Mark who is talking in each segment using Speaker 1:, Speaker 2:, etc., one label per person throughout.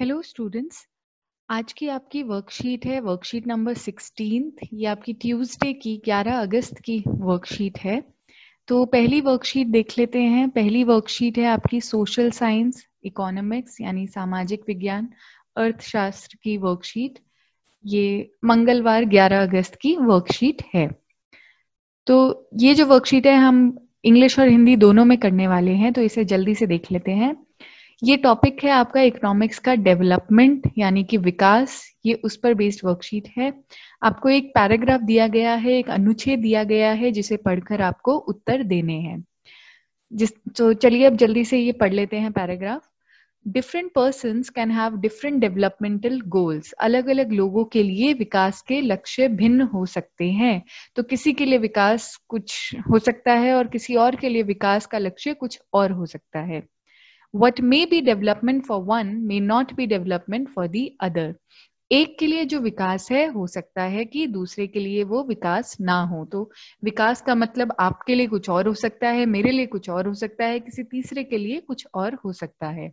Speaker 1: Hello students आज की आपकी वर्कशीट है वर्कशीट नंबर सिक्सटीन ये आपकी ट्यूसडे की 11 अगस्त की वर्कशीट है तो पहली वर्कशीट देख लेते हैं पहली वर्कशीट है आपकी सोशल साइंस इकोनॉमिक्स यानी सामाजिक विज्ञान अर्थशास्त्र की वर्कशीट ये मंगलवार 11 अगस्त की वर्कशीट है तो ये जो वर्कशीट है हम इंग्लिश और हिंदी दोनों में करने वाले हैं तो इसे जल्दी से देख लेते हैं ये टॉपिक है आपका इकोनॉमिक्स का डेवलपमेंट यानी कि विकास ये उस पर बेस्ड वर्कशीट है आपको एक पैराग्राफ दिया गया है एक अनुच्छेद दिया गया है जिसे पढ़कर आपको उत्तर देने हैं जिस तो चलिए अब जल्दी से ये पढ़ लेते हैं paragraph different person can have different developmental goals अलग अलग लोगों के लिए विकास के लक्ष्य भिन्न हो सकते हैं तो किसी के लिए विकास कुछ हो सकता है और किसी और के लिए विकास का लक्ष्य कुछ और हो सकता है what may be development for one may not be development for the other एक के लिए जो विकास है हो सकता है कि दूसरे के लिए वो विकास ना हो तो विकास का मतलब आपके लिए कुछ और हो सकता है मेरे लिए कुछ और हो सकता है किसी तीसरे के लिए कुछ और हो सकता है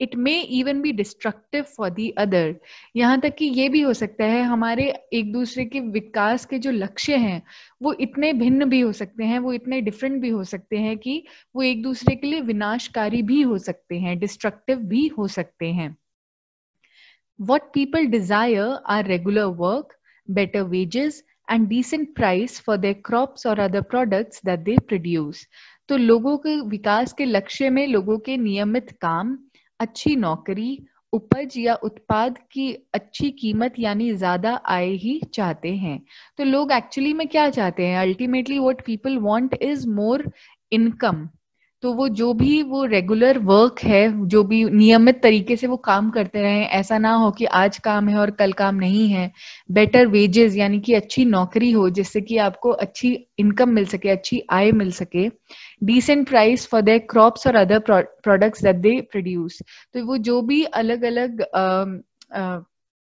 Speaker 1: it may even be destructive for the other यहाँ तक कि ये भी हो सकता है हमारे एक दूसरे के विकास के जो लक्ष्य हैं वो इतने भिन्न भी हो सकते हैं वो इतने डिफरेंट भी हो सकते हैं कि वो एक दूसरे के लिए विनाशकारी भी हो सकते हैं डिस्ट्रक्टिव भी हो सकते हैं what people desire are regular work better wages and decent price for their crop और other products that they produce तो लोगों के विकास के लक्ष्य में लोगों के नियमित काम अच्छी नौकरी उपज या उत्पाद की अच्छी कीमत यानी ज्यादा आय ही चाहते हैं तो लोग एक्चुअली में क्या चाहते हैं ultimately what people want is more income तो वो जो भी वो रेगुलर वर्क है जो भी नियमित तरीके से वो काम करते रहे ऐसा ना हो कि आज काम है और कल काम नहीं है बेटर वेजेस यानी कि अच्छी नौकरी हो जिससे कि आपको अच्छी इनकम मिल सके अच्छी आय मिल सके decent price for their crops और other products that they produce तो वो जो भी अलग अलग uh, uh,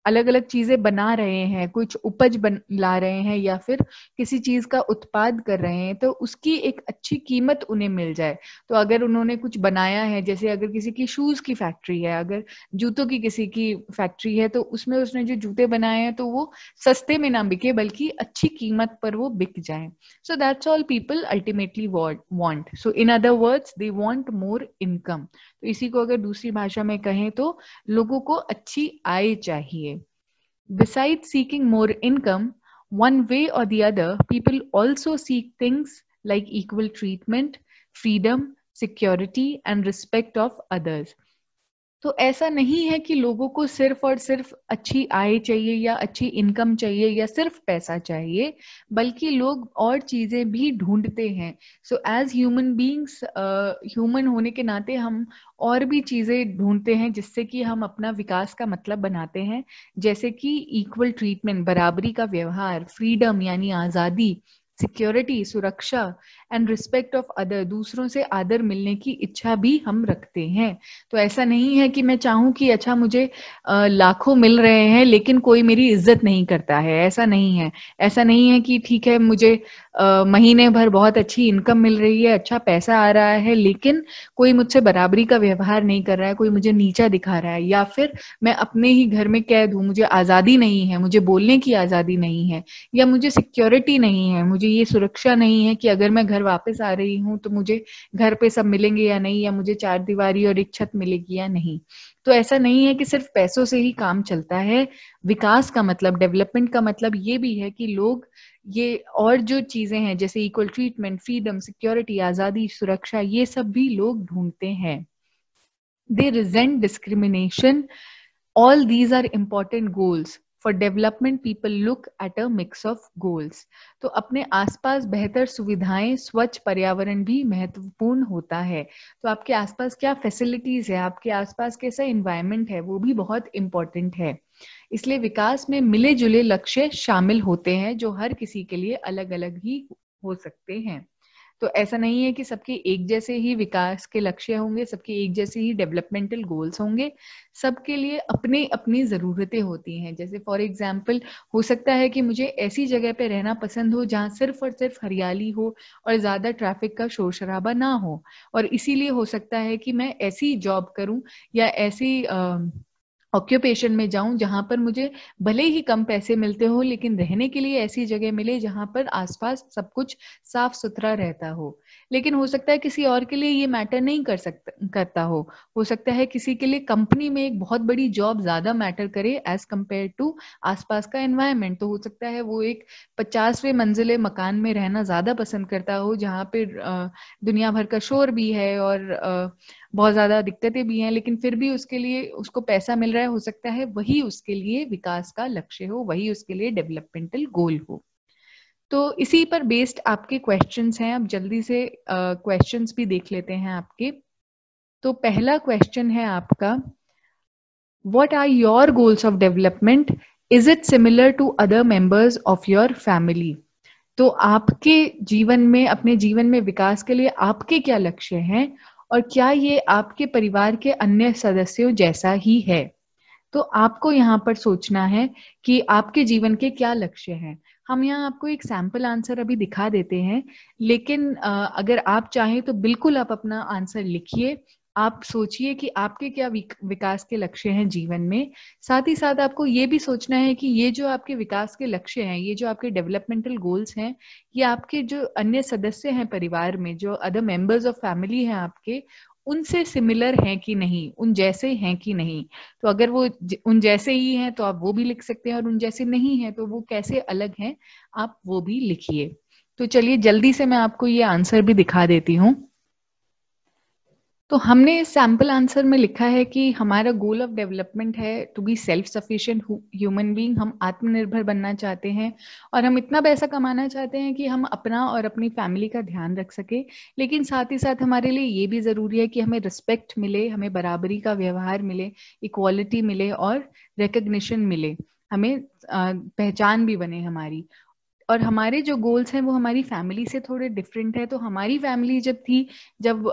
Speaker 1: अलग अलग चीजें बना रहे हैं कुछ उपज बन ला रहे हैं या फिर किसी चीज का उत्पाद कर रहे हैं तो उसकी एक अच्छी कीमत उन्हें मिल जाए तो अगर उन्होंने कुछ बनाया है जैसे अगर किसी की शूज की फैक्ट्री है अगर जूतों की किसी की फैक्ट्री है तो उसमें उसने जो जूते बनाए हैं तो वो सस्ते में ना बिके बल्कि अच्छी कीमत पर वो बिक जाए so that's all people ultimately want so in other words they want more income तो इसी को अगर दूसरी भाषा में कहें तो लोगों को अच्छी आय चाहिए besides seeking more income one way और the other people also seek things like equal treatment freedom security and respect of others तो ऐसा नहीं है कि लोगों को सिर्फ और सिर्फ अच्छी आय चाहिए या अच्छी इनकम चाहिए या सिर्फ पैसा चाहिए बल्कि लोग और चीजें भी ढूंढते हैं so as human beings human होने के नाते हम और भी चीजें ढूंढते हैं जिससे कि हम अपना विकास का मतलब बनाते हैं जैसे कि इक्वल ट्रीटमेंट बराबरी का व्यवहार फ्रीडम यानी आजादी सिक्योरिटी सुरक्षा एंड रिस्पेक्ट ऑफ अदर दूसरों से आदर मिलने की इच्छा भी हम रखते हैं तो ऐसा नहीं है कि मैं चाहूँ कि अच्छा मुझे लाखों मिल रहे हैं लेकिन कोई मेरी इज्जत नहीं करता है ऐसा नहीं है ऐसा नहीं है कि ठीक है मुझे महीने भर बहुत अच्छी इनकम मिल रही है अच्छा पैसा आ रहा है लेकिन कोई मुझसे बराबरी का व्यवहार नहीं कर रहा है कोई मुझे नीचा दिखा रहा है या फिर मैं अपने ही घर में कैद हूं मुझे आजादी नहीं है मुझे बोलने की आजादी नहीं है या मुझे सिक्योरिटी नहीं है मुझे ये सुरक्षा नहीं है कि अगर मैं घर घर वापस आ रही हूँ तो मुझे घर पे सब मिलेंगे या नहीं या मुझे चार दीवारी और एक छत मिलेगी या नहीं तो ऐसा नहीं है कि सिर्फ पैसों से ही काम चलता है विकास का मतलब डेवलपमेंट का मतलब ये भी है कि लोग ये और जो चीजें हैं जैसे इक्वल ट्रीटमेंट फ्रीडम सिक्योरिटी आजादी सुरक्षा ये सब भी लोग ढूंढते हैं they resent discrimination all these are important goals for development people look at a mix of goals तो अपने आसपास बेहतर सुविधाएं स्वच्छ पर्यावरण भी महत्वपूर्ण होता है तो आपके आसपास क्या फैसिलिटीज है आपके आसपास कैसा इन्वायरमेंट है वो भी बहुत इंपॉर्टेंट है इसलिए विकास में मिले जुले लक्ष्य शामिल होते हैं जो हर किसी के लिए अलग अलग ही हो सकते हैं तो ऐसा नहीं है कि सबके एक जैसे ही विकास के लक्ष्य होंगे सबके एक जैसे ही डेवलपमेंटल गोल्स होंगे सबके लिए अपने अपनी ज़रूरतें होती हैं जैसे फॉर एग्जाम्पल हो सकता है कि मुझे ऐसी जगह पे रहना पसंद हो जहाँ सिर्फ और सिर्फ हरियाली हो और ज़्यादा ट्रैफिक का शोर शराबा ना हो और इसीलिए हो सकता है कि मैं ऐसी जॉब करूँ या ऐसी आ, ऑक्यूपेशन में जाऊं जहां पर मुझे भले ही कम पैसे मिलते हो लेकिन रहने के लिए ऐसी जगह मिले जहां पर आसपास सब कुछ साफ सुथरा रहता हो लेकिन हो सकता है किसी और के लिए ये मैटर नहीं कर सकता करता हो हो सकता है किसी के लिए कंपनी में एक बहुत बड़ी जॉब ज्यादा मैटर करे एज कम्पेयर टू आसपास का एनवायरमेंट तो हो सकता है वो एक पचासवें मंजिले मकान में रहना ज्यादा पसंद करता हो जहाँ पे दुनिया भर का शोर भी है और बहुत ज़्यादा दिक्कतें भी हैं लेकिन फिर भी उसके लिए उसको पैसा मिल रहा है हो सकता है वही उसके लिए विकास का लक्ष्य हो वही उसके लिए डेवलपमेंटल गोल हो तो इसी पर बेस्ड आपके क्वेश्चंस हैं आप जल्दी से क्वेश्चंस uh, भी देख लेते हैं आपके तो पहला क्वेश्चन है आपका what are your goals of development is it similar to other members of your family तो आपके जीवन में अपने जीवन में विकास के लिए आपके क्या लक्ष्य हैं और क्या ये आपके परिवार के अन्य सदस्यों जैसा ही है तो आपको यहाँ पर सोचना है कि आपके जीवन के क्या लक्ष्य हैं हम यहाँ आपको एक सैम्पल आंसर अभी दिखा देते हैं लेकिन अगर आप चाहें तो बिल्कुल आप अपना आंसर लिखिए आप सोचिए कि आपके क्या विकास के लक्ष्य हैं जीवन में साथ ही साथ आपको ये भी सोचना है कि ये जो आपके विकास के लक्ष्य हैं ये जो आपके डेवलपमेंटल गोल्स हैं ये आपके जो अन्य सदस्य हैं परिवार में जो अदर मेंबर्स ऑफ फैमिली हैं आपके उनसे सिमिलर हैं कि नहीं उन जैसे हैं कि नहीं तो अगर वो उन जैसे ही हैं तो आप वो भी लिख सकते हैं और उन जैसे नहीं हैं तो वो कैसे अलग हैं आप वो भी लिखिए तो चलिए जल्दी से मैं आपको ये आंसर भी दिखा देती हूँ तो हमने सैम्पल आंसर में लिखा है कि हमारा गोल ऑफ डेवलपमेंट है to be self sufficient human being हम आत्मनिर्भर बनना चाहते हैं और हम इतना पैसा कमाना चाहते हैं कि हम अपना और अपनी फैमिली का ध्यान रख सके लेकिन साथ ही साथ हमारे लिए ये भी ज़रूरी है कि हमें रिस्पेक्ट मिले हमें बराबरी का व्यवहार मिले इक्वालिटी मिले और रिकग्निशन मिले हमें पहचान भी बने हमारी और हमारे जो गोल्स हैं वो हमारी फैमिली से थोड़े डिफरेंट है तो हमारी फैमिली जब थी जब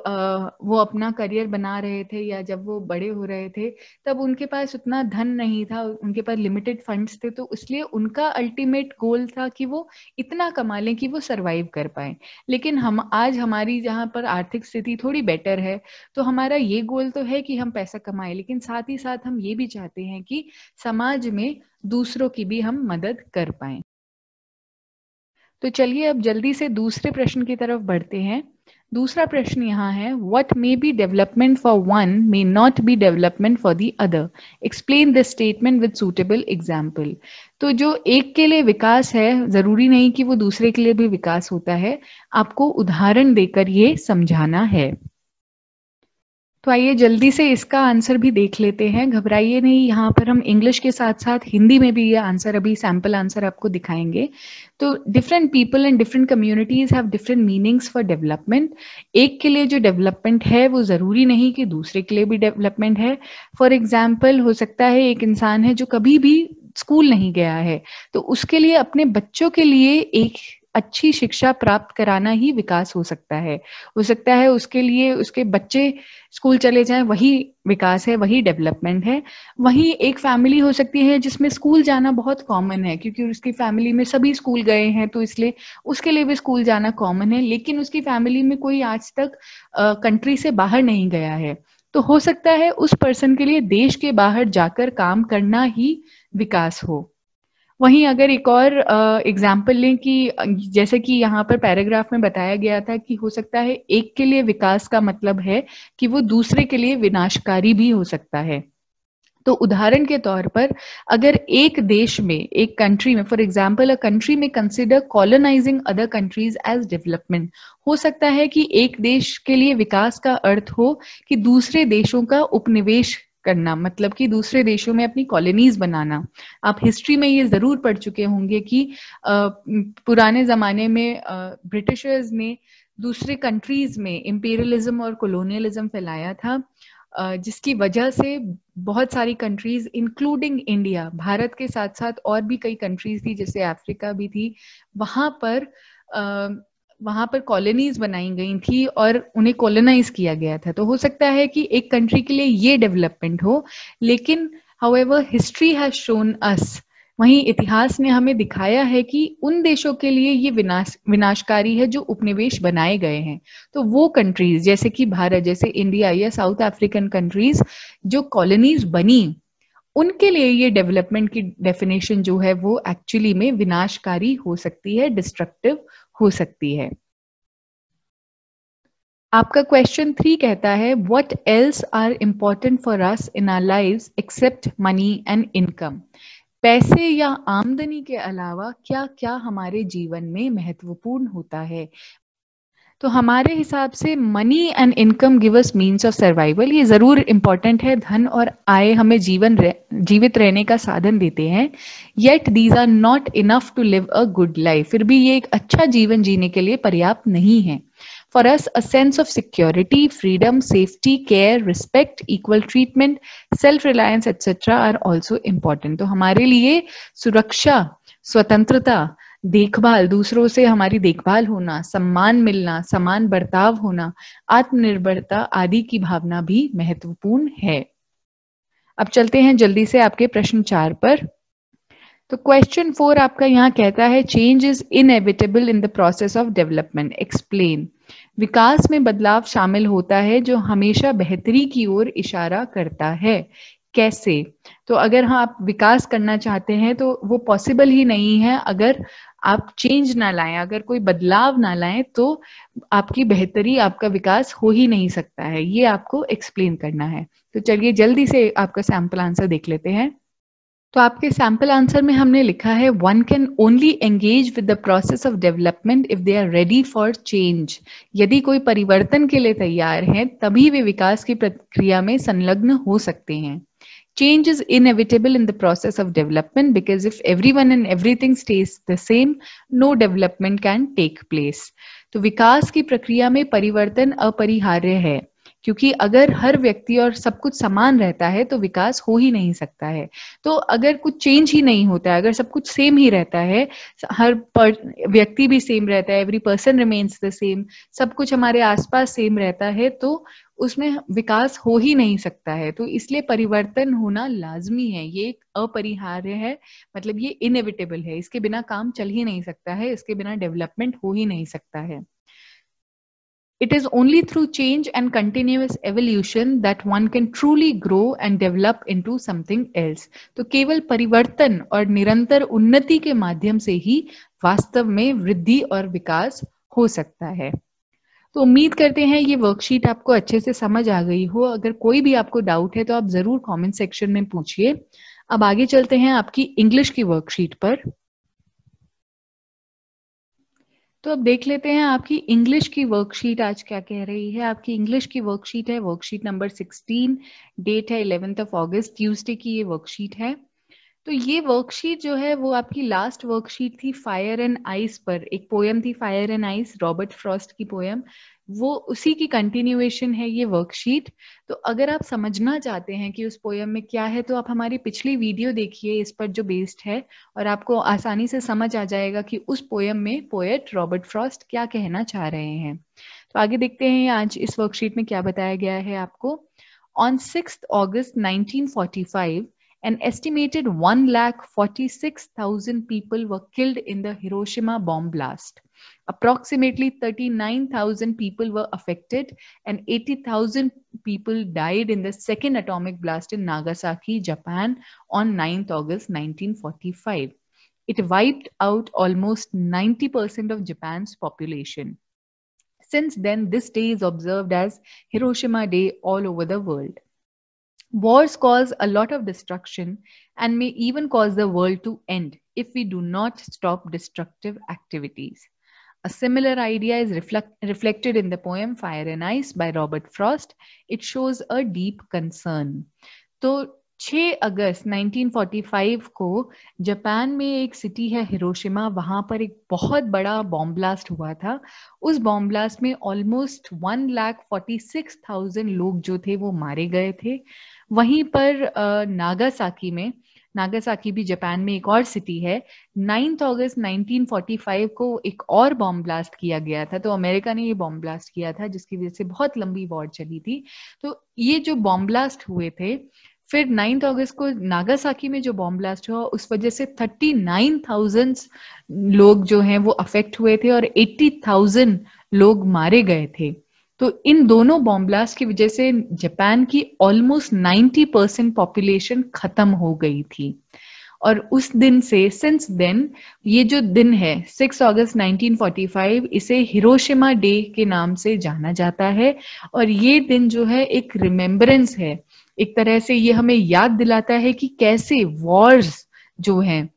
Speaker 1: वो अपना करियर बना रहे थे या जब वो बड़े हो रहे थे तब उनके पास उतना धन नहीं था उनके पास लिमिटेड फंड्स थे तो इसलिए उनका अल्टीमेट गोल था कि वो इतना कमा लें कि वो सर्वाइव कर पाए लेकिन हम आज हमारी जहाँ पर आर्थिक स्थिति थोड़ी बेटर है तो हमारा ये गोल तो है कि हम पैसा कमाएं लेकिन साथ ही साथ हम ये भी चाहते हैं कि समाज में दूसरों की भी हम मदद कर पाए तो चलिए अब जल्दी से दूसरे प्रश्न की तरफ बढ़ते हैं दूसरा प्रश्न यहाँ है what may be development for one may not be development for the other explain this statement with suitable example तो जो एक के लिए विकास है जरूरी नहीं कि वो दूसरे के लिए भी विकास होता है आपको उदाहरण देकर ये समझाना है तो आइए जल्दी से इसका आंसर भी देख लेते हैं घबराइए नहीं यहाँ पर हम इंग्लिश के साथ साथ हिंदी में भी ये आंसर अभी सैम्पल आंसर आपको दिखाएंगे तो different people and different communities have different meanings for development एक के लिए जो डेवलपमेंट है वो ज़रूरी नहीं कि दूसरे के लिए भी डेवलपमेंट है फॉर एग्जाम्पल हो सकता है एक इंसान है जो कभी भी स्कूल नहीं गया है तो उसके लिए अपने बच्चों के लिए एक अच्छी शिक्षा प्राप्त कराना ही विकास हो सकता है हो सकता है उसके लिए उसके बच्चे स्कूल चले जाएं वही विकास है वही डेवलपमेंट है वही एक फैमिली हो सकती है जिसमें स्कूल जाना बहुत कॉमन है क्योंकि उसकी फैमिली में सभी स्कूल गए हैं तो इसलिए उसके लिए भी स्कूल जाना कॉमन है लेकिन उसकी फैमिली में कोई आज तक कंट्री से बाहर नहीं गया है तो हो सकता है उस पर्सन के लिए देश के बाहर जाकर काम करना ही विकास हो वहीं अगर एक और एग्जाम्पल लें कि जैसे कि यहाँ पर पैराग्राफ में बताया गया था कि हो सकता है एक के लिए विकास का मतलब है कि वो दूसरे के लिए विनाशकारी भी हो सकता है तो उदाहरण के तौर पर अगर एक देश में एक कंट्री में फॉर एग्जाम्पल अ कंट्री में consider colonising other countries as development हो सकता है कि एक देश के लिए विकास का अर्थ हो कि दूसरे देशों का उपनिवेश करना मतलब कि दूसरे देशों में अपनी कॉलोनीज बनाना आप हिस्ट्री में ये जरूर पढ़ चुके होंगे कि पुराने जमाने में ब्रिटिशर्स ने दूसरे कंट्रीज में इम्पीरियलिज्म और कॉलोनियलिज्म फैलाया था जिसकी वजह से बहुत सारी कंट्रीज इंक्लूडिंग इंडिया भारत के साथ साथ और भी कई कंट्रीज थी जैसे अफ्रीका भी थी वहां पर वहां पर कॉलोनीज बनाई गई थी और उन्हें कॉलोनाइज किया गया था तो हो सकता है कि एक कंट्री के लिए ये डेवलपमेंट हो लेकिन however history has shown us वहीं इतिहास ने हमें दिखाया है कि उन देशों के लिए ये विनाश विनाशकारी है जो उपनिवेश बनाए गए हैं तो वो कंट्रीज जैसे कि भारत जैसे इंडिया या साउथ अफ्रीकन कंट्रीज जो कॉलोनीज बनी उनके लिए ये डेवलपमेंट की डेफिनेशन जो है वो एक्चुअली में विनाशकारी हो सकती है डिस्ट्रक्टिव हो सकती है आपका क्वेश्चन थ्री कहता है what else are important for us in our live except money and income पैसे या आमदनी के अलावा क्या क्या हमारे जीवन में महत्वपूर्ण होता है तो हमारे हिसाब से money and income as means of survival ये जरूर इम्पॉर्टेंट है धन और आय हमें जीवन रह, जीवित रहने का साधन देते हैं yet these are not enough to live a good life फिर भी ये एक अच्छा जीवन जीने के लिए पर्याप्त नहीं है for us a sense of security freedom safety care respect equal treatment self reliance etc are also important तो हमारे लिए सुरक्षा स्वतंत्रता देखभाल दूसरों से हमारी देखभाल होना सम्मान मिलना समान बर्ताव होना आत्मनिर्भरता आदि की भावना भी महत्वपूर्ण है अब चलते हैं जल्दी से आपके प्रश्न चार पर तो क्वेश्चन फोर आपका यहाँ कहता है change is inevitable in the process of development explain विकास में बदलाव शामिल होता है जो हमेशा बेहतरी की ओर इशारा करता है कैसे तो अगर हाँ आप विकास करना चाहते हैं तो वो पॉसिबल ही नहीं है अगर आप चेंज ना लाएं अगर कोई बदलाव ना लाएं तो आपकी बेहतरी आपका विकास हो ही नहीं सकता है ये आपको एक्सप्लेन करना है तो चलिए जल्दी से आपका सैंपल आंसर देख लेते हैं तो आपके सैम्पल आंसर में हमने लिखा है one can only engage with the process of development if they are ready for change यदि कोई परिवर्तन के लिए तैयार है तभी वे विकास की प्रक्रिया में संलग्न हो सकते हैं change is inevitable in the process of development because if everyone and everything stays the same no development can take place तो विकास की प्रक्रिया में परिवर्तन अपरिहार्य है क्योंकि अगर हर व्यक्ति और सब कुछ समान रहता है तो विकास हो ही नहीं सकता है तो अगर कुछ चेंज ही नहीं होता है अगर सब कुछ सेम ही रहता है हर व्यक्ति भी सेम रहता है every person remains the same सब कुछ हमारे आसपास सेम रहता है तो उसमें विकास हो ही नहीं सकता है तो इसलिए परिवर्तन होना लाजमी है ये एक अपरिहार्य है मतलब ये इनएविटेबल है इसके बिना काम चल ही नहीं सकता है इसके बिना डेवलपमेंट हो ही नहीं सकता है it is only through change and continuous evolution that one can truly grow and develop into something else तो केवल परिवर्तन और निरंतर उन्नति के माध्यम से ही वास्तव में वृद्धि और विकास हो सकता है तो उम्मीद करते हैं ये वर्कशीट आपको अच्छे से समझ आ गई हो अगर कोई भी आपको डाउट है तो आप जरूर कमेंट सेक्शन में पूछिए अब आगे चलते हैं आपकी इंग्लिश की वर्कशीट पर तो अब देख लेते हैं आपकी इंग्लिश की वर्कशीट आज क्या कह रही है आपकी इंग्लिश की वर्कशीट है वर्कशीट नंबर 16 डेट है इलेवेंथ ऑफ ऑगस्ट ट्यूसडे की ये वर्कशीट है तो ये वर्कशीट जो है वो आपकी लास्ट वर्कशीट थी फायर एंड आइस पर एक पोयम थी fire and ice Robert Frost की पोयम वो उसी की कंटिन्यूएशन है ये वर्कशीट तो अगर आप समझना चाहते हैं कि उस पोयम में क्या है तो आप हमारी पिछली वीडियो देखिए इस पर जो बेस्ड है और आपको आसानी से समझ आ जाएगा कि उस पोयम में पोएट रॉबर्ट फ्रॉस्ट क्या कहना चाह रहे हैं तो आगे देखते हैं आज इस वर्कशीट में क्या बताया गया है आपको on six August nineteen an estimated 1,46,000 people were killed in the Hiroshima bomb blast. Approximately 39,000 people were affected and 80,000 people died in the second atomic blast in Nagasaki, Japan on 9th August 1945. It wiped out almost 90% of Japan's population. Since then, this day is observed as Hiroshima Day all over the world. Wars cause a lot of destruction and may even cause the world to end if we do not stop destructive activities. A similar idea is reflect, reflected in the poem Fire and Ice by Robert Frost. It shows a deep concern. So, 6 अगस्त 1945 को Japan में एक city है Hiroshima वहां पर एक बहुत बड़ा बॉम्ब ब्लास्ट हुआ था उस बॉम्ब ब्लास्ट में almost one lakh forty six thousand लोग जो थे वो मारे गए थे वहीं पर नागासाकी में नागासाकी भी जापान में एक और सिटी है नाइन्थ अगस्त 1945 को एक और बॉम्ब ब्लास्ट किया गया था तो अमेरिका ने ये बॉम्ब ब्लास्ट किया था जिसकी वजह से बहुत लंबी वॉर चली थी तो ये जो बॉम्ब ब्लास्ट हुए थे फिर नाइन्थ अगस्त को नागासाकी में जो बॉम्ब ब्लास्ट हुआ उस वजह से थर्टी नाइन थाउजेंड लोग जो हैं वो अफेक्ट हुए थे और एट्टी थाउजेंड लोग मारे गए थे तो इन दोनों बॉम्ब ब्लास्ट की वजह से जापान की ऑलमोस्ट नाइन्टी परसेंट पॉपुलेशन खत्म हो गई थी और उस दिन से सिंस देन ये जो दिन है सिक्स अगस्त 1945 इसे हिरोशिमा डे के नाम से जाना जाता है और ये दिन जो है एक रिमेम्बरेंस है एक तरह से ये हमें याद दिलाता है कि कैसे वॉर्स जो हैं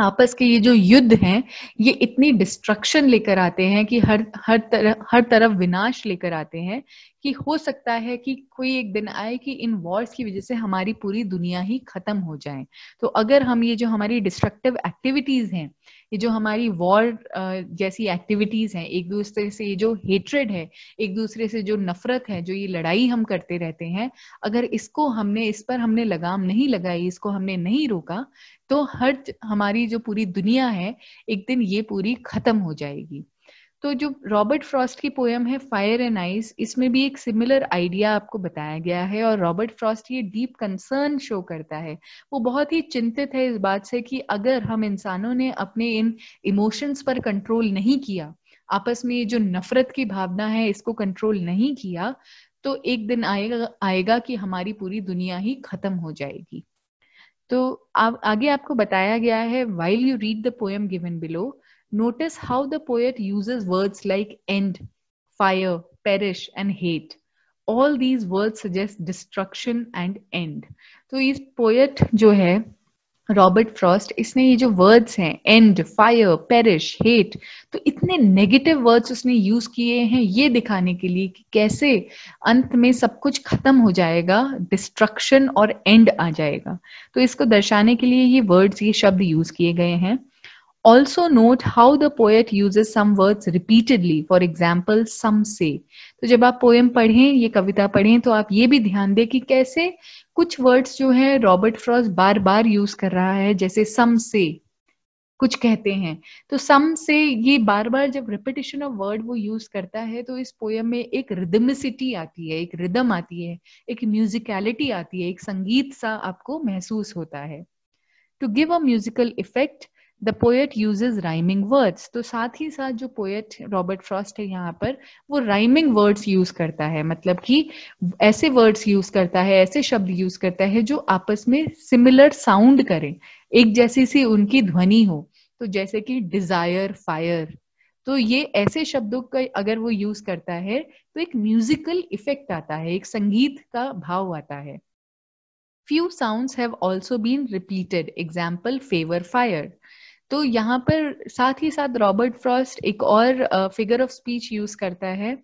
Speaker 1: आपस के ये जो युद्ध हैं ये इतनी डिस्ट्रक्शन लेकर आते हैं कि हर हर तरह हर तरफ विनाश लेकर आते हैं कि हो सकता है कि कोई एक दिन आए कि इन वॉर्स की वजह से हमारी पूरी दुनिया ही खत्म हो जाए तो अगर हम ये जो हमारी डिस्ट्रक्टिव एक्टिविटीज हैं ये जो हमारी वॉर जैसी एक्टिविटीज हैं एक दूसरे से ये जो हेट्रेड है एक दूसरे से जो नफरत है जो ये लड़ाई हम करते रहते हैं अगर इसको हमने इस पर हमने लगाम नहीं लगाई इसको हमने नहीं रोका तो हर हमारी जो पूरी दुनिया है एक दिन ये पूरी खत्म हो जाएगी तो जो रॉबर्ट फ्रॉस्ट की पोयम है फायर एंड आइस इसमें भी एक सिमिलर आइडिया आपको बताया गया है और रॉबर्ट फ्रॉस्ट ये डीप कंसर्न शो करता है वो बहुत ही चिंतित है इस बात से कि अगर हम इंसानों ने अपने इन इमोशंस पर कंट्रोल नहीं किया आपस में जो नफरत की भावना है इसको कंट्रोल नहीं किया तो एक दिन आएगा आएगा कि हमारी पूरी दुनिया ही खत्म हो जाएगी तो आ, आगे आपको बताया गया है while you read the poem given below notice how the poet uses words like end, fire, perish, and hate. All these words suggest destruction and end. तो इस poet जो है रॉबर्ट फ्रॉस्ट इसने ये जो वर्ड्स हैं एंड फायर पेरिश हेट तो इतने नेगेटिव वर्ड्स उसने यूज किए हैं ये दिखाने के लिए कि कैसे अंत में सब कुछ खत्म हो जाएगा डिस्ट्रक्शन और एंड आ जाएगा तो इसको दर्शाने के लिए ये वर्ड्स ये शब्द यूज किए गए हैं also note how the poet use some words repeatedly for example some say तो जब आप पोएम पढ़ें ये कविता पढ़ें तो आप ये भी ध्यान दें कि कैसे कुछ वर्ड्स जो है रॉबर्ट फ्रॉस बार बार यूज कर रहा है जैसे सम से कुछ कहते हैं तो सम से ये बार बार जब रिपीटेशन ऑफ वर्ड वो यूज करता है तो इस पोयम में एक रिदमिसिटी आती है एक रिदम आती है एक म्यूजिकलिटी आती है एक संगीत सा आपको महसूस होता है to give a musical effect the poet uses rhyming words तो साथ ही साथ जो पोएट रॉबर्ट फ्रॉस्ट है यहाँ पर वो राइमिंग वर्ड्स यूज करता है मतलब कि ऐसे वर्ड्स यूज करता है ऐसे शब्द यूज करता है जो आपस में सिमिलर साउंड करें एक जैसी सी उनकी ध्वनि हो तो जैसे कि डिजायर फायर तो ये ऐसे शब्दों का अगर वो यूज करता है तो एक म्यूजिकल इफेक्ट आता है एक संगीत का भाव आता है few sounds have also been repeated example favour fire तो यहाँ पर साथ ही साथ रॉबर्ट फ्रॉस्ट एक और फिगर ऑफ स्पीच यूज करता है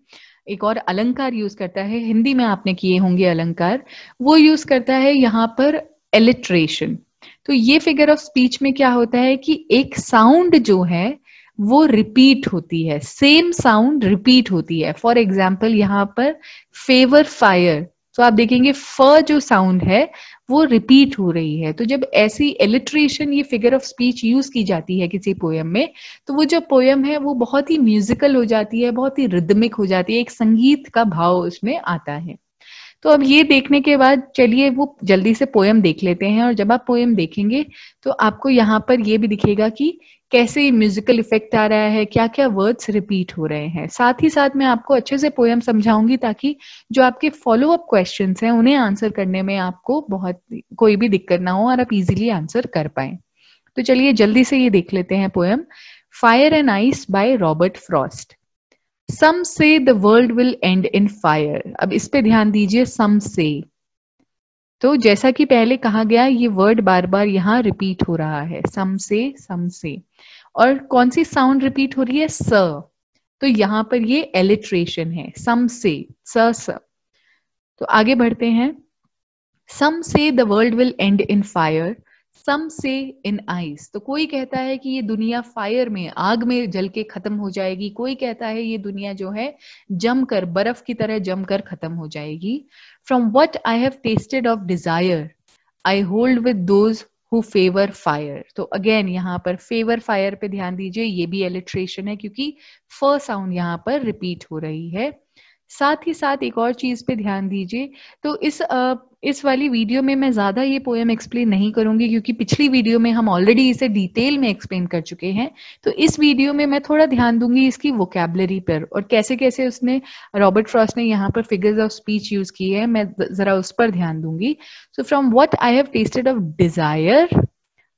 Speaker 1: एक और अलंकार यूज करता है हिंदी में आपने किए होंगे अलंकार वो यूज करता है यहाँ पर एलिट्रेशन तो ये फिगर ऑफ स्पीच में क्या होता है कि एक साउंड जो है वो रिपीट होती है सेम साउंड रिपीट होती है फॉर एग्जाम्पल यहाँ पर फेवर फायर तो आप देखेंगे फ जो साउंड है वो रिपीट हो रही है तो जब ऐसी एलिट्रेशन ये फिगर ऑफ स्पीच यूज की जाती है किसी पोयम में तो वो जो पोयम है वो बहुत ही म्यूजिकल हो जाती है बहुत ही रिदमिक हो जाती है एक संगीत का भाव उसमें आता है तो अब ये देखने के बाद चलिए वो जल्दी से पोएम देख लेते हैं और जब आप पोएम देखेंगे तो आपको यहाँ पर ये भी दिखेगा कि कैसे म्यूजिकल इफेक्ट आ रहा है क्या क्या वर्ड्स रिपीट हो रहे हैं साथ ही साथ मैं आपको अच्छे से पोएम समझाऊंगी ताकि जो आपके फॉलो अप क्वेश्चन हैं उन्हें आंसर करने में आपको बहुत कोई भी दिक्कत ना हो और आप इजिली आंसर कर पाए तो चलिए जल्दी से ये देख लेते हैं poem fire and ice by Robert Frost some say the world will end in fire अब इस पे ध्यान दीजिए सम से तो जैसा कि पहले कहा गया ये वर्ड बार बार यहाँ रिपीट हो रहा है सम से सम से और कौन सी साउंड रिपीट हो रही है स तो यहां पर ये एलिट्रेशन है सम से स स तो आगे बढ़ते हैं some say the world will end in fire some say in ice तो कोई कहता है कि ये दुनिया फायर में आग में जल के खत्म हो जाएगी कोई कहता है ये दुनिया जो है जमकर बर्फ की तरह जमकर खत्म हो जाएगी from what I have tasted of desire I hold with those who favour fire तो अगेन यहाँ पर फेवर फायर पे ध्यान दीजिए ये भी एलिट्रेशन है क्योंकि फ साउंड यहाँ पर रिपीट हो रही है साथ ही साथ एक और चीज पे ध्यान दीजिए तो इस इस वाली वीडियो में मैं ज्यादा ये पोएम एक्सप्लेन नहीं करूंगी क्योंकि पिछली वीडियो में हम ऑलरेडी इसे डिटेल में एक्सप्लेन कर चुके हैं तो इस वीडियो में मैं थोड़ा ध्यान दूंगी इसकी वोकेबलरी पर और कैसे कैसे उसने रॉबर्ट फ्रॉस्ट ने यहाँ पर फिगर्स ऑफ स्पीच यूज की है मैं जरा उस पर ध्यान दूंगी so from what I have tasted of desire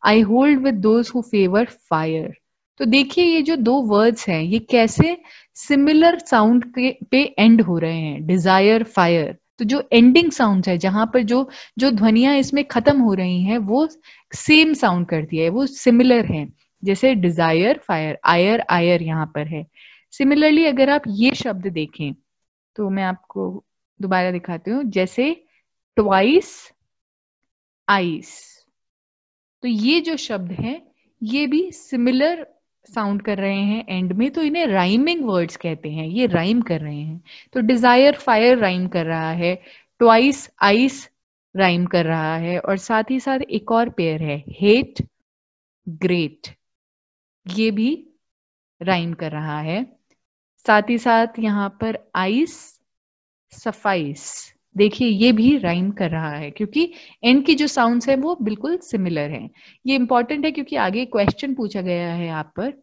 Speaker 1: I hold with those who favour fire तो देखिए ये जो दो वर्ड्स हैं ये कैसे सिमिलर साउंड पे एंड हो रहे हैं डिजायर फायर तो जो एंडिंग साउंड है जहां पर जो जो ध्वनिया इसमें खत्म हो रही हैं वो सेम साउंड करती है वो सिमिलर है जैसे डिजायर फायर आयर आयर यहाँ पर है सिमिलरली अगर आप ये शब्द देखें तो मैं आपको दोबारा दिखाती हूँ जैसे ट्वाइस आइस तो ये जो शब्द है ये भी सिमिलर साउंड कर रहे हैं एंड में तो इन्हें राइमिंग वर्ड्स कहते हैं ये राइम कर रहे हैं तो डिजायर फायर राइम कर रहा है ट्वाइस आइस राइम कर रहा है और साथ ही साथ एक और पेयर है हेट ग्रेट ये भी राइम कर रहा है साथ ही साथ यहां पर आइस सफाइस देखिए ये भी राइम कर रहा है क्योंकि एंड की जो साउंड्स है वो बिल्कुल सिमिलर हैं ये इंपॉर्टेंट है क्योंकि आगे क्वेश्चन पूछा गया है आप पर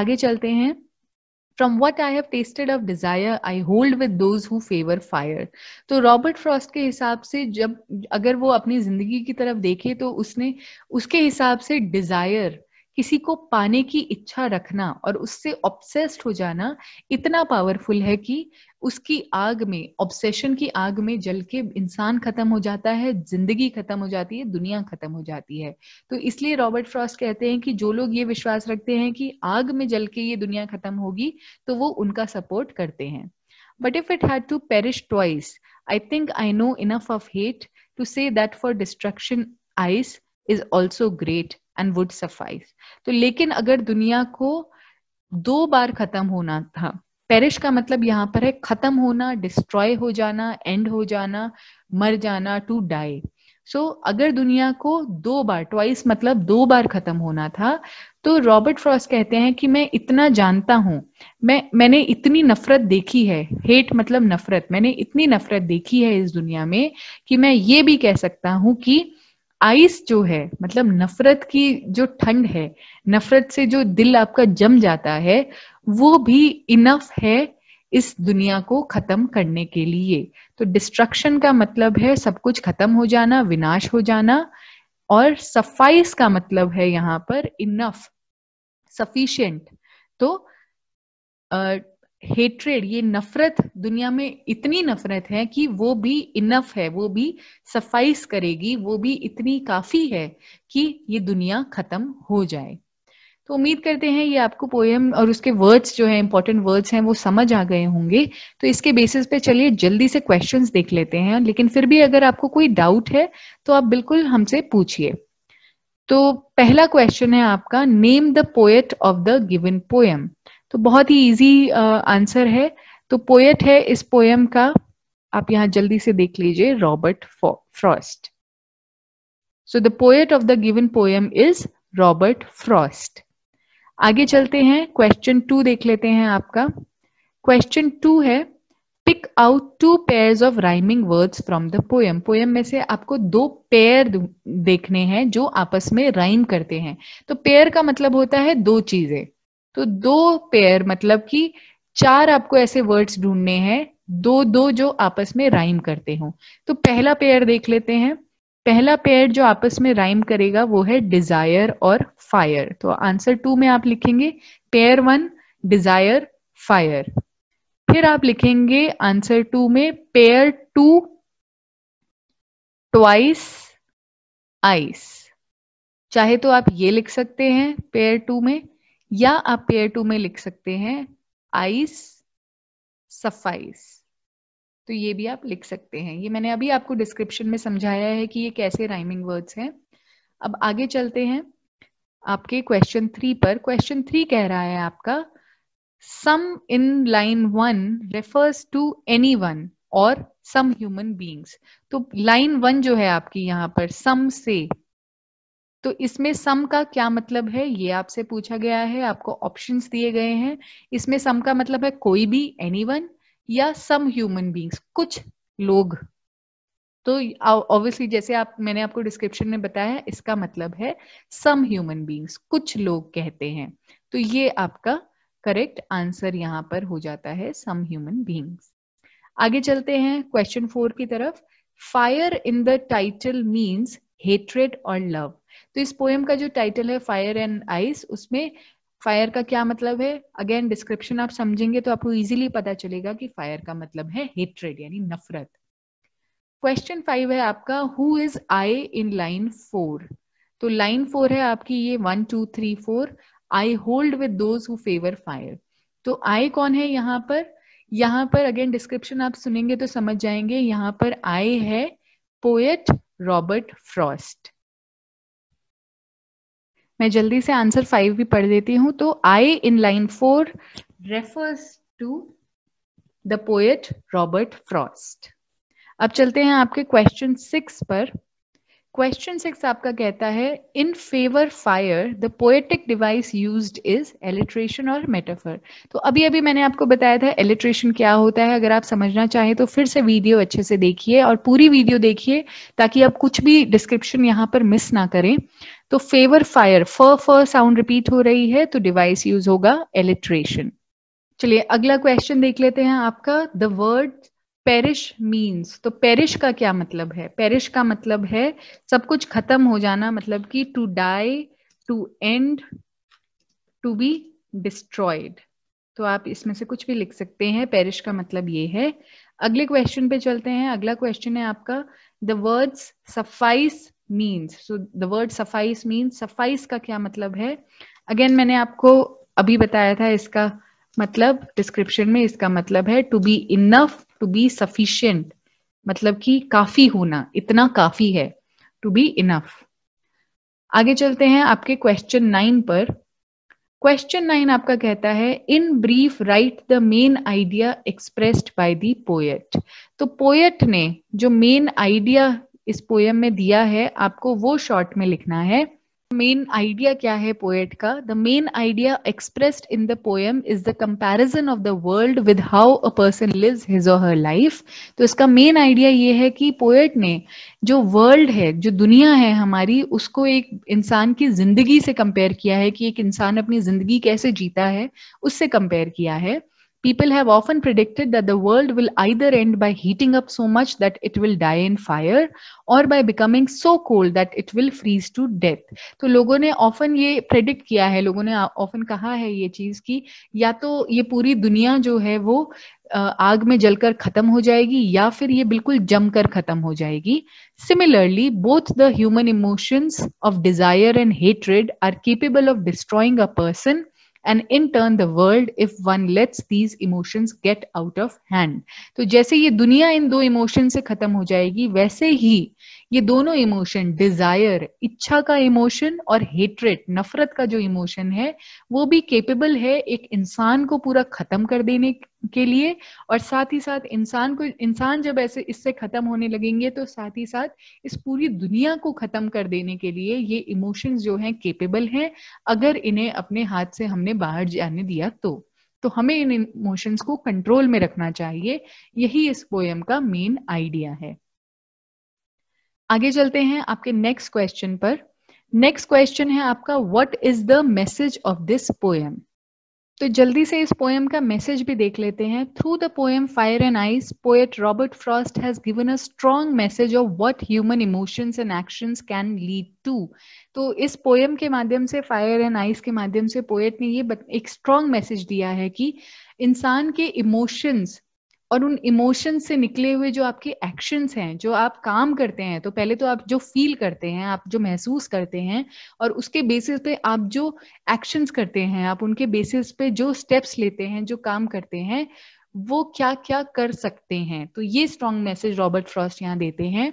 Speaker 1: आगे चलते हैं from what I have tasted of desire I hold with those who favour fire तो रॉबर्ट फ्रॉस्ट के हिसाब से जब अगर वो अपनी जिंदगी की तरफ देखे तो उसने उसके हिसाब से डिजायर किसी को पाने की इच्छा रखना और उससे ऑब्सेस्ड हो जाना इतना पावरफुल है कि उसकी आग में ऑब्सेशन की आग में जल के इंसान खत्म हो जाता है जिंदगी खत्म हो जाती है दुनिया खत्म हो जाती है तो इसलिए रॉबर्ट फ्रॉस्ट कहते हैं कि जो लोग ये विश्वास रखते हैं कि आग में जल के ये दुनिया खत्म होगी तो वो उनका सपोर्ट करते हैं but if it had to perish twice I think I know enough of hate to say that for destruction ice is also great and would suffice तो लेकिन अगर दुनिया को दो बार खत्म होना था पेरिश का मतलब यहाँ पर है खत्म होना डिस्ट्रॉय हो जाना एंड हो जाना मर जाना टू डाई सो अगर दुनिया को दो बार ट्वाइस मतलब दो बार खत्म होना था तो रॉबर्ट फ्रॉस कहते हैं कि मैं इतना जानता हूं मैं मैंने इतनी नफरत देखी है हेट मतलब नफरत मैंने इतनी नफरत देखी है इस दुनिया में कि मैं ये भी कह सकता हूं कि आइस जो है मतलब नफरत की जो ठंड है नफरत से जो दिल आपका जम जाता है वो भी इनफ है इस दुनिया को खत्म करने के लिए तो डिस्ट्रक्शन का मतलब है सब कुछ खत्म हो जाना विनाश हो जाना और सफाइस का मतलब है यहाँ पर इनफ सफिशियंट तो हेट्रेड ये नफरत दुनिया में इतनी नफरत है कि वो भी इनफ है वो भी सफाइस करेगी वो भी इतनी काफी है कि ये दुनिया खत्म हो जाए तो उम्मीद करते हैं ये आपको पोएम और उसके वर्ड्स जो है इंपॉर्टेंट वर्ड्स हैं वो समझ आ गए होंगे तो इसके बेसिस पे चलिए जल्दी से क्वेश्चंस देख लेते हैं लेकिन फिर भी अगर आपको कोई डाउट है तो आप बिल्कुल हमसे पूछिए तो पहला क्वेश्चन है आपका name the poet of the given poem तो बहुत ही इजी आंसर है तो पोएट है इस पोयम का आप यहां जल्दी से देख लीजिए Robert Frost so the poet of the given poem is Robert Frost आगे चलते हैं क्वेश्चन टू देख लेते हैं आपका क्वेश्चन टू है pick out two pair of rhyming words from the poem poem में से आपको दो पेयर देखने हैं जो आपस में राइम करते हैं तो पेयर का मतलब होता है दो चीजें तो दो पेयर मतलब कि चार आपको ऐसे वर्ड्स ढूंढने हैं दो दो जो आपस में राइम करते हो तो पहला पेयर देख लेते हैं पहला पेयर जो आपस में राइम करेगा वो है डिजायर और फायर तो आंसर टू में आप लिखेंगे पेयर वन डिजायर फायर फिर आप लिखेंगे आंसर टू में पेयर टू ट्वाइस आइस चाहे तो आप ये लिख सकते हैं पेयर टू में या आप पेयर टू में लिख सकते हैं आइस सफाइस तो ये भी आप लिख सकते हैं ये मैंने अभी आपको डिस्क्रिप्शन में समझाया है कि ये कैसे राइमिंग वर्ड्स हैं अब आगे चलते हैं आपके क्वेश्चन थ्री पर क्वेश्चन थ्री कह रहा है आपका some in line one refers to anyone और सम ह्यूमन बींग्स तो लाइन वन जो है आपकी यहाँ पर सम से तो इसमें सम का क्या मतलब है ये आपसे पूछा गया है आपको ऑप्शंस दिए गए हैं इसमें सम का मतलब है कोई भी एनीवन या सम ह्यूमन बींग्स कुछ लोग तो ऑब्वियसली जैसे आप मैंने आपको डिस्क्रिप्शन में बताया इसका मतलब है सम ह्यूमन बींग्स कुछ लोग कहते हैं तो ये आपका करेक्ट आंसर यहाँ पर हो जाता है सम ह्यूमन बींग्स आगे चलते हैं क्वेश्चन फोर की तरफ fire in the title means hatred और लव तो इस पोएम का जो टाइटल है फायर एंड आइस उसमें फायर का क्या मतलब है अगेन डिस्क्रिप्शन आप समझेंगे तो आपको इजीली पता चलेगा कि फायर का मतलब है हेट्रेड यानी नफरत क्वेश्चन फाइव है आपका who is I in line four तो लाइन फोर है आपकी ये one two three four I hold with those who favour fire तो आई कौन है यहाँ पर यहाँ पर अगेन डिस्क्रिप्शन आप सुनेंगे तो समझ जाएंगे यहाँ पर आई है पोएट रॉबर्ट फ्रॉस्ट मैं जल्दी से आंसर फाइव भी पढ़ देती हूँ तो I in line four refers to the poet Robert Frost अब चलते हैं आपके क्वेश्चन सिक्स पर क्वेश्चन सिक्स आपका कहता है in favour fire the poetic device used is alliteration और मेटाफर तो अभी अभी मैंने आपको बताया था एलिट्रेशन क्या होता है अगर आप समझना चाहें तो फिर से वीडियो अच्छे से देखिए और पूरी वीडियो देखिए ताकि आप कुछ भी डिस्क्रिप्शन यहाँ पर मिस ना करें तो फेवर फायर फ फ साउंड रिपीट हो रही है तो डिवाइस यूज होगा एलिट्रेशन चलिए अगला क्वेश्चन देख लेते हैं आपका द वर्ड पेरिश मीन्स तो पेरिश का क्या मतलब है पेरिश का मतलब है सब कुछ खत्म हो जाना मतलब कि to die to end to be destroyed तो आप इसमें से कुछ भी लिख सकते हैं पेरिश का मतलब ये है अगले क्वेश्चन पे चलते हैं अगला क्वेश्चन है आपका the words suffice means so the word suffice means suffice का क्या मतलब है अगेन मैंने आपको अभी बताया था इसका मतलब डिस्क्रिप्शन में इसका मतलब है to be enough to be sufficient मतलब कि काफी होना इतना काफी है टू बी इनफ आगे चलते हैं आपके क्वेश्चन नाइन पर क्वेश्चन नाइन आपका कहता है in brief write the main idea expressed by the poet तो पोएट ने जो मेन आइडिया इस पोएम में दिया है आपको वो शॉर्ट में लिखना है मेन आइडिया क्या है पोएट का the main idea expressed in the poem is the comparison of the world with how a person lives his और हर लाइफ तो इसका मेन आइडिया ये है कि पोएट ने जो वर्ल्ड है जो दुनिया है हमारी उसको एक इंसान की जिंदगी से कंपेयर किया है कि एक इंसान अपनी जिंदगी कैसे जीता है उससे कंपेयर किया है people have often predicted that the world will either end by heating up so much that it will die in fire or by becoming so cold that it will freeze to death तो लोगों ने often ये predict किया है लोगों ने often कहा है ये चीज कि या तो ये पूरी दुनिया जो है वो आग में जलकर खत्म हो जाएगी या फिर ये बिल्कुल जमकर खत्म हो जाएगी similarly both the human emotions of desire and hatred are capable of destroying a person and in turn the world if one lets these emotions get out of hand तो जैसे ये दुनिया इन दो इमोशन से खत्म हो जाएगी वैसे ही ये दोनों इमोशन डिजायर इच्छा का इमोशन और हेटरेट नफरत का जो इमोशन है वो भी केपेबल है एक इंसान को पूरा खत्म कर देने के लिए और साथ ही साथ इंसान को इंसान जब ऐसे इससे खत्म होने लगेंगे तो साथ ही साथ इस पूरी दुनिया को खत्म कर देने के लिए ये इमोशंस जो हैं केपेबल हैं अगर इन्हें अपने हाथ से हमने बाहर जाने दिया तो तो हमें इन इमोशंस को कंट्रोल में रखना चाहिए यही इस पोएम का मेन आइडिया है आगे चलते हैं आपके नेक्स्ट क्वेश्चन पर नेक्स्ट क्वेश्चन है आपका what is the message of this poem तो जल्दी से इस पोएम का मैसेज भी देख लेते हैं through the poem fire and ice poet Robert Frost has given a strong message of what human emotions and actions can lead to तो इस पोएम के माध्यम से फायर एंड आइस के माध्यम से पोएट ने ये एक स्ट्रॉन्ग मैसेज दिया है कि इंसान के इमोशंस और उन इमोशन से निकले हुए जो आपके एक्शंस हैं जो आप काम करते हैं तो पहले तो आप जो फील करते हैं आप जो महसूस करते हैं और उसके बेसिस पे आप जो एक्शंस करते हैं आप उनके बेसिस पे जो स्टेप्स लेते हैं जो काम करते हैं वो क्या क्या कर सकते हैं तो ये स्ट्रॉन्ग मैसेज रॉबर्ट फ्रॉस्ट यहाँ देते हैं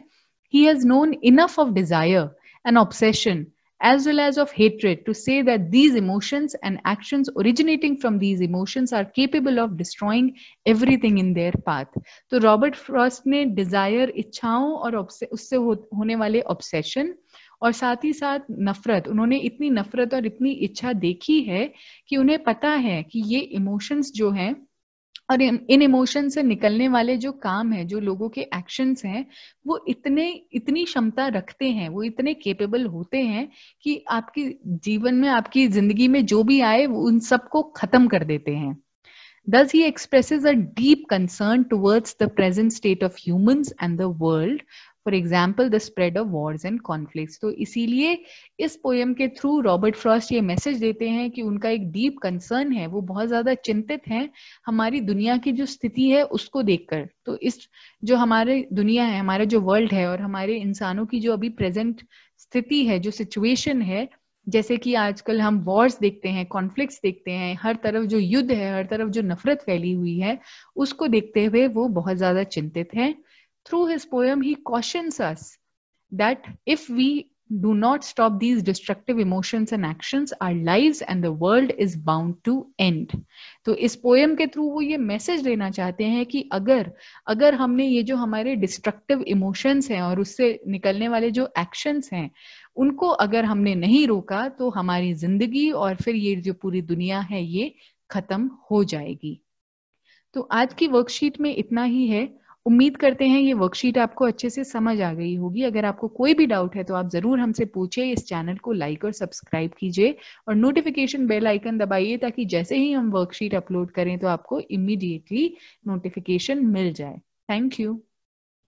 Speaker 1: he has known enough of desire and obsession as well as of hatred to say that these emotions and actions originating from these emotions are capable of destroying everything in their path तो Robert Frost ने desire इच्छाओं और उससे हो, होने वाले obsession और साथ ही साथ नफरत उन्होंने इतनी नफरत और इतनी इच्छा देखी है कि उन्हें पता है कि ये इमोशंस जो हैं और इन इमोशन से निकलने वाले जो काम है जो लोगों के एक्शंस हैं वो इतने इतनी क्षमता रखते हैं वो इतने केपेबल होते हैं कि आपकी जीवन में आपकी जिंदगी में जो भी आए वो उन सबको खत्म कर देते हैं Thus, he expresses a deep concern towards the present state of humans and the world for example the spread of wars and conflict तो इसीलिए इस पोएम के थ्रू रॉबर्ट फ्रॉस्ट ये मैसेज देते हैं कि उनका एक डीप कंसर्न है वो बहुत ज्यादा चिंतित हैं हमारी दुनिया की जो स्थिति है उसको देखकर तो इस जो हमारे दुनिया है हमारा जो वर्ल्ड है और हमारे इंसानों की जो अभी प्रेजेंट स्थिति है जो सिचुएशन है जैसे कि आजकल हम वॉर्स देखते हैं कॉन्फ्लिक्ट्स देखते हैं हर तरफ जो युद्ध है हर तरफ जो नफरत फैली हुई है उसको देखते हुए वो बहुत ज्यादा चिंतित हैं Through his poem, he cautions us that if we do not stop these destructive emotions and actions our lives and the world is bound to end तो इस पोएम के थ्रू वो ये मैसेज देना चाहते हैं कि अगर अगर हमने ये जो हमारे डिस्ट्रक्टिव इमोशंस हैं और उससे निकलने वाले जो एक्शंस हैं उनको अगर हमने नहीं रोका तो हमारी जिंदगी और फिर ये जो पूरी दुनिया है ये खत्म हो जाएगी तो आज की वर्कशीट में इतना ही है उम्मीद करते हैं ये वर्कशीट आपको अच्छे से समझ आ गई होगी अगर आपको कोई भी डाउट है तो आप जरूर हमसे पूछे इस चैनल को लाइक और सब्सक्राइब कीजिए और नोटिफिकेशन बेल आइकन दबाइए ताकि जैसे ही हम वर्कशीट अपलोड करें तो आपको इमीडिएटली नोटिफिकेशन मिल जाए थैंक यू